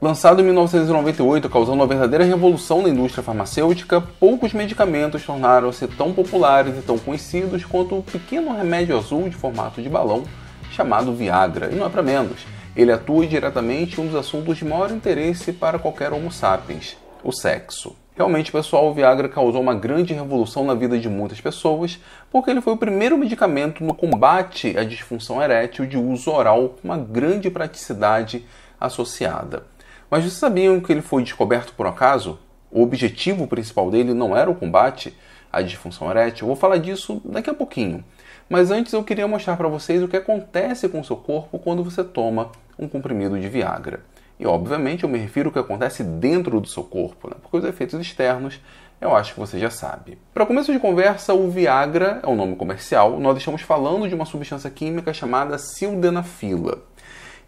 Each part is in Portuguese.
Lançado em 1998, causando uma verdadeira revolução na indústria farmacêutica, poucos medicamentos tornaram-se tão populares e tão conhecidos quanto o pequeno remédio azul de formato de balão chamado Viagra. E não é para menos, ele atua diretamente em um dos assuntos de maior interesse para qualquer Homo sapiens: o sexo. Realmente, pessoal, o Viagra causou uma grande revolução na vida de muitas pessoas, porque ele foi o primeiro medicamento no combate à disfunção erétil de uso oral com uma grande praticidade associada. Mas vocês sabiam que ele foi descoberto por acaso? O objetivo principal dele não era o combate à disfunção erétil. Eu vou falar disso daqui a pouquinho. Mas antes eu queria mostrar para vocês o que acontece com o seu corpo quando você toma um comprimido de Viagra. E obviamente eu me refiro ao que acontece dentro do seu corpo, né? porque os efeitos externos eu acho que você já sabe. Para começo de conversa, o Viagra é um nome comercial, nós estamos falando de uma substância química chamada sildenafila.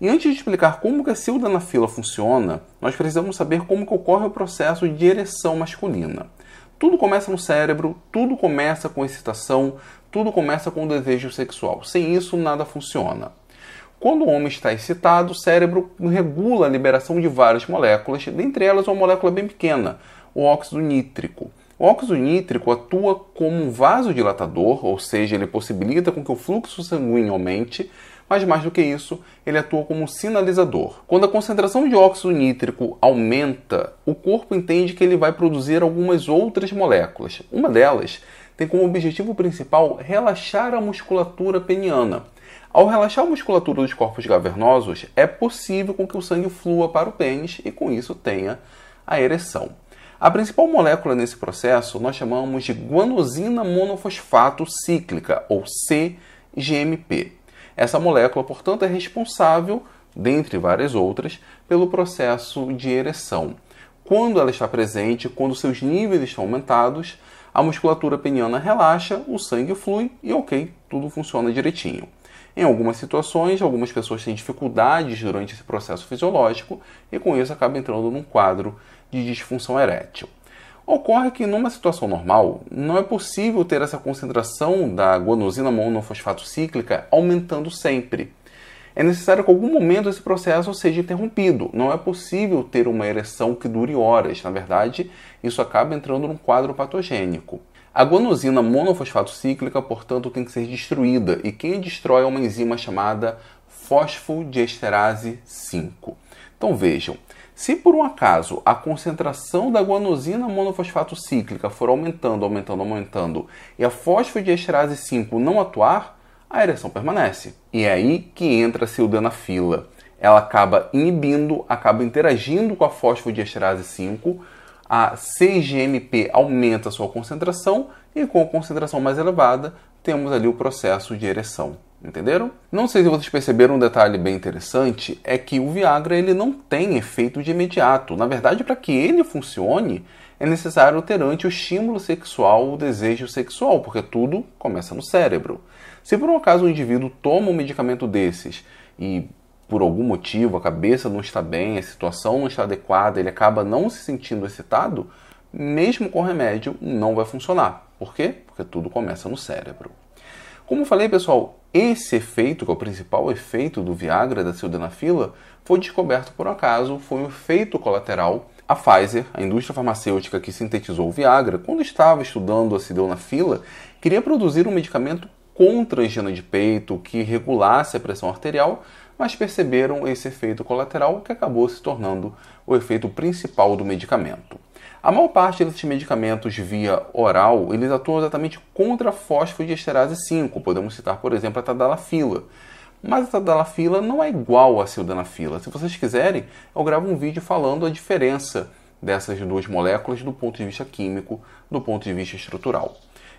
E antes de explicar como que a sildenafila funciona, nós precisamos saber como que ocorre o processo de ereção masculina. Tudo começa no cérebro, tudo começa com excitação, tudo começa com o desejo sexual. Sem isso, nada funciona. Quando o homem está excitado, o cérebro regula a liberação de várias moléculas, dentre elas uma molécula bem pequena, o óxido nítrico. O óxido nítrico atua como um vasodilatador, ou seja, ele possibilita com que o fluxo sanguíneo aumente, mas mais do que isso, ele atua como sinalizador. Quando a concentração de óxido nítrico aumenta, o corpo entende que ele vai produzir algumas outras moléculas. Uma delas tem como objetivo principal relaxar a musculatura peniana. Ao relaxar a musculatura dos corpos cavernosos, é possível com que o sangue flua para o pênis e com isso tenha a ereção. A principal molécula nesse processo nós chamamos de guanosina monofosfato cíclica, ou CGMP. Essa molécula, portanto, é responsável, dentre várias outras, pelo processo de ereção. Quando ela está presente, quando seus níveis estão aumentados, a musculatura peniana relaxa, o sangue flui e ok, tudo funciona direitinho. Em algumas situações, algumas pessoas têm dificuldades durante esse processo fisiológico e com isso acaba entrando num quadro de disfunção erétil. Ocorre que numa situação normal, não é possível ter essa concentração da guanosina monofosfato cíclica aumentando sempre. É necessário que em algum momento esse processo seja interrompido. Não é possível ter uma ereção que dure horas. Na verdade, isso acaba entrando num quadro patogênico. A guanosina monofosfato cíclica, portanto, tem que ser destruída, e quem destrói é uma enzima chamada fosfodiesterase 5. Então vejam, se por um acaso a concentração da guanosina monofosfato cíclica for aumentando, aumentando, aumentando e a fosfodiesterase 5 não atuar, a ereção permanece. E é aí que entra a sildenafila. Ela acaba inibindo, acaba interagindo com a fosfodiesterase 5, a cGMP aumenta a sua concentração e com a concentração mais elevada temos ali o processo de ereção. Entenderam? Não sei se vocês perceberam um detalhe bem interessante, é que o Viagra ele não tem efeito de imediato. Na verdade, para que ele funcione, é necessário ter ante o estímulo sexual, o desejo sexual, porque tudo começa no cérebro. Se por um acaso um indivíduo toma um medicamento desses e por algum motivo a cabeça não está bem, a situação não está adequada, ele acaba não se sentindo excitado, mesmo com remédio não vai funcionar. Por quê? Porque tudo começa no cérebro. Como falei, pessoal, esse efeito, que é o principal efeito do Viagra, da sildenafila, foi descoberto por acaso, foi um efeito colateral. A Pfizer, a indústria farmacêutica que sintetizou o Viagra, quando estava estudando a sildenafila, queria produzir um medicamento contra a angina de peito que regulasse a pressão arterial, mas perceberam esse efeito colateral que acabou se tornando o efeito principal do medicamento. A maior parte desses medicamentos via oral, eles atuam exatamente contra a fosfodiesterase 5. Podemos citar, por exemplo, a tadalafila. Mas a tadalafila não é igual à sildenafila. Se vocês quiserem, eu gravo um vídeo falando a diferença dessas duas moléculas do ponto de vista químico, do ponto de vista estrutural.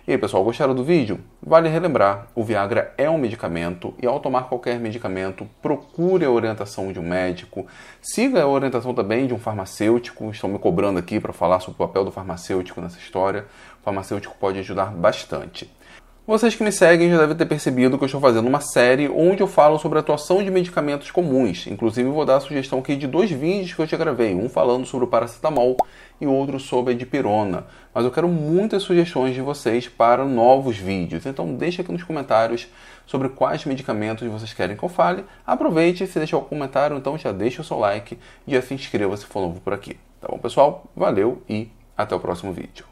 E aí, pessoal, gostaram do vídeo? Vale relembrar, o Viagra é um medicamento e ao tomar qualquer medicamento, procure a orientação de um médico, siga a orientação também de um farmacêutico. Estão me cobrando aqui para falar sobre o papel do farmacêutico nessa história. O farmacêutico pode ajudar bastante. Vocês que me seguem já devem ter percebido que eu estou fazendo uma série onde eu falo sobre a atuação de medicamentos comuns. Inclusive, vou dar a sugestão aqui de dois vídeos que eu já gravei, um falando sobre o paracetamol e outro sobre a dipirona. Mas eu quero muitas sugestões de vocês para novos vídeos. Então, deixa aqui nos comentários sobre quais medicamentos vocês querem que eu fale. Aproveite, se deixar o comentário, então já deixa o seu like e já se inscreva se for novo por aqui. Tá bom, pessoal? Valeu e até o próximo vídeo.